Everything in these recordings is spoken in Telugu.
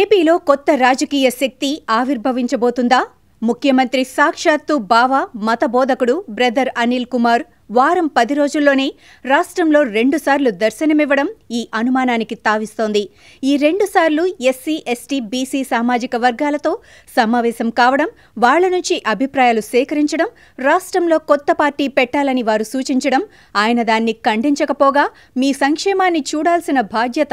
ఏపీలో కొత్త రాజకీయ శక్తి ఆవిర్భవించబోతుందా ముఖ్యమంత్రి సాక్షాత్తు బావ మతబోధకుడు బ్రదర్ అనిల్ కుమార్ వారం పది రోజుల్లోనే రాష్ట్రంలో రెండుసార్లు దర్శనమివ్వడం ఈ అనుమానానికి తావిస్తోంది ఈ రెండుసార్లు ఎస్సీ ఎస్టీ బీసీ సామాజిక వర్గాలతో సమావేశం కావడం వాళ్ల నుంచి అభిప్రాయాలు సేకరించడం రాష్ట్రంలో కొత్త పార్టీ పెట్టాలని వారు సూచించడం ఆయన దాన్ని ఖండించకపోగా మీ సంక్షేమాన్ని చూడాల్సిన బాధ్యత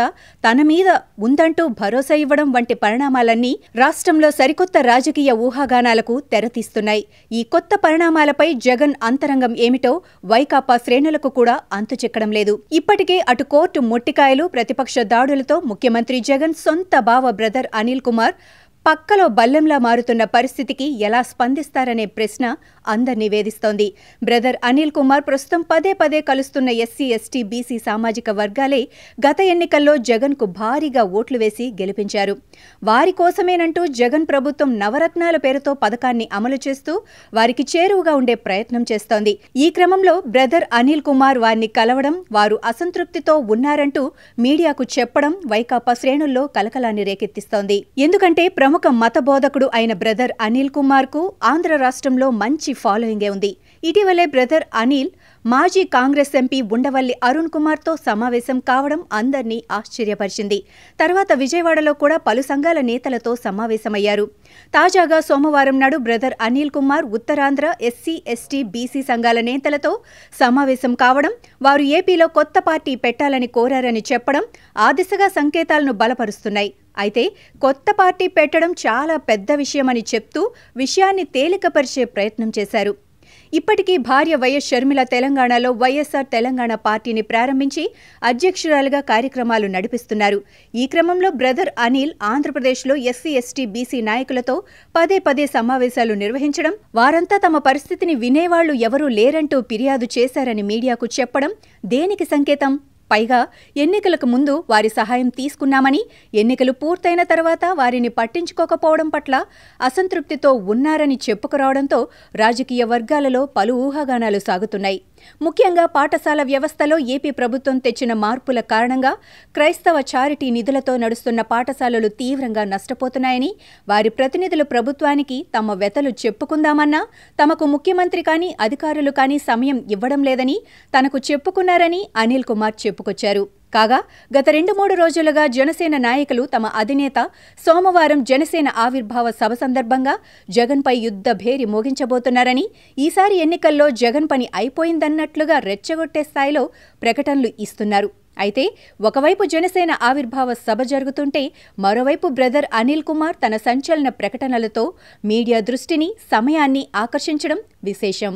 తన మీద ఉందంటూ భరోసా ఇవ్వడం వంటి పరిణామాలన్నీ రాష్ట్రంలో సరికొత్త రాజకీయ ఊహాగానాలకు తెరతీస్తున్నాయి ఈ కొత్త పరిణామాలపై జగన్ అంతరంగం ఏమిటో వైకాపా శ్రేణులకు కూడా అంతు చిక్కడం లేదు ఇప్పటికే అటు కోర్టు ముట్టికాయలు ప్రతిపక్ష దాడులతో ముఖ్యమంత్రి జగన్ సొంత బావ బ్రదర్ అనిల్ కుమార్ పక్కలో బల్లెంలా మారుతున్న పరిస్థితికి ఎలా స్పందిస్తారనే ప్రశ్న అందర్నీ వేధిస్తోంది బ్రదర్ అనిల్ కుమార్ ప్రస్తుతం పదే పదే కలుస్తున్న ఎస్సీ ఎస్టీ బీసీ సామాజిక వర్గాలే గత ఎన్నికల్లో జగన్కు భారీగా ఓట్లు వేసి గెలిపించారు వారి కోసమేనంటూ జగన్ ప్రభుత్వం నవరత్నాల పేరుతో పథకాన్ని అమలు చేస్తూ వారికి చేరువుగా ఉండే ప్రయత్నం చేస్తోంది ఈ క్రమంలో బ్రదర్ అనిల్ కుమార్ వారిని కలవడం వారు అసంతృప్తితో ఉన్నారంటూ మీడియాకు చెప్పడం వైకాపా శ్రేణుల్లో కలకలాన్ని రేకెత్తిస్తోంది ఎందుకంటే ప్రముఖ మత బోధకుడు అయిన బ్రదర్ అనిల్ కుమార్కు ఆంధ్ర రాష్ట్రంలో మంచి ఫాలోయింగే ఉంది ఇటీవలే బ్రదర్ అనిల్ మాజీ కాంగ్రెస్ ఎంపీ ఉండవల్లి అరుణ్ కుమార్తో సమావేశం కావడం అందర్నీ ఆశ్చర్యపరిచింది తర్వాత విజయవాడలో కూడా పలు సంఘాల నేతలతో సమావేశమయ్యారు తాజాగా సోమవారం నాడు brother Anil Kumar Uttarandhra SC ST BC సంఘాల నేతలతో సమావేశం కావడం వారు ఏపీలో కొత్త పార్టీ పెట్టాలని కోరారని చెప్పడం ఆ దిశగా సంకేతాలను బలపరుస్తున్నాయి అయితే కొత్త పార్టీ పెట్టడం చాలా పెద్ద విషయమని చెప్తూ విషయాన్ని తేలికపరిచే ప్రయత్నం చేశారు ఇప్పటికీ భార్య వైఎస్ షర్మిల తెలంగాణలో వైఎస్ఆర్ తెలంగాణ పార్టీని ప్రారంభించి అధ్యక్షురాలుగా కార్యక్రమాలు నడిపిస్తున్నారు ఈ క్రమంలో బ్రదర్ అనిల్ ఆంధ్రప్రదేశ్లో ఎస్సీ ఎస్టీ బీసీ నాయకులతో పదే పదే సమావేశాలు నిర్వహించడం వారంతా తమ పరిస్థితిని వినేవాళ్లు ఎవరూ లేరంటూ ఫిర్యాదు చేశారని మీడియాకు చెప్పడం దేనికి సంకేతం పైగా ఎన్నికలకు ముందు వారి సహాయం తీసుకున్నామని ఎన్నికలు పూర్తయిన తర్వాత వారిని పట్టించుకోకపోవడం పట్ల అసంతృప్తితో ఉన్నారని చెప్పుకురావడంతో రాజకీయ వర్గాలలో పలు ఊహాగానాలు సాగుతున్నాయి ముఖ్యంగా పాఠశాల వ్యవస్థలో ఏపీ ప్రభుత్వం తెచ్చిన మార్పుల కారణంగా క్రైస్తవ చారిటీ నిధులతో నడుస్తున్న పాఠశాలలు తీవ్రంగా నష్టపోతున్నాయని వారి ప్రతినిధులు ప్రభుత్వానికి తమ వెతలు చెప్పుకుందామన్నా తమకు ముఖ్యమంత్రి కానీ అధికారులు కానీ సమయం ఇవ్వడం లేదని తనకు చెప్పుకున్నారని అనిల్ కుమార్ చెప్పారు చెప్పుకొచ్చారు కాగా గత రెండు మూడు రోజులుగా జనసేన నాయకులు తమ అధినేత సోమవారం జనసేన ఆవిర్భావ సభ సందర్భంగా జగన్పై యుద్ధ భేరి మోగించబోతున్నారని ఈసారి ఎన్నికల్లో జగన్ పని అయిపోయిందన్నట్లుగా రెచ్చగొట్టే స్థాయిలో ప్రకటనలు ఇస్తున్నారు అయితే ఒకవైపు జనసేన ఆవిర్భావ సభ జరుగుతుంటే మరోవైపు బ్రదర్ అనిల్ కుమార్ తన సంచలన ప్రకటనలతో మీడియా దృష్టిని సమయాన్ని ఆకర్షించడం విశేషం